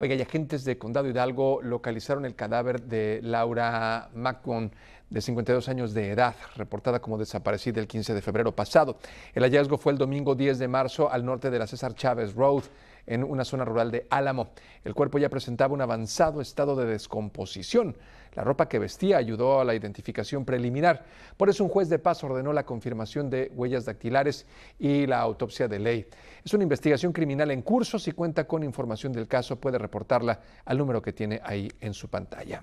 agentes de Condado Hidalgo localizaron el cadáver de Laura McGon, de 52 años de edad, reportada como desaparecida el 15 de febrero pasado. El hallazgo fue el domingo 10 de marzo al norte de la César Chávez Road, en una zona rural de Álamo. El cuerpo ya presentaba un avanzado estado de descomposición. La ropa que vestía ayudó a la identificación preliminar. Por eso un juez de paz ordenó la confirmación de huellas dactilares y la autopsia de ley. Es una investigación criminal en curso. Si cuenta con información del caso, puede reportarla al número que tiene ahí en su pantalla.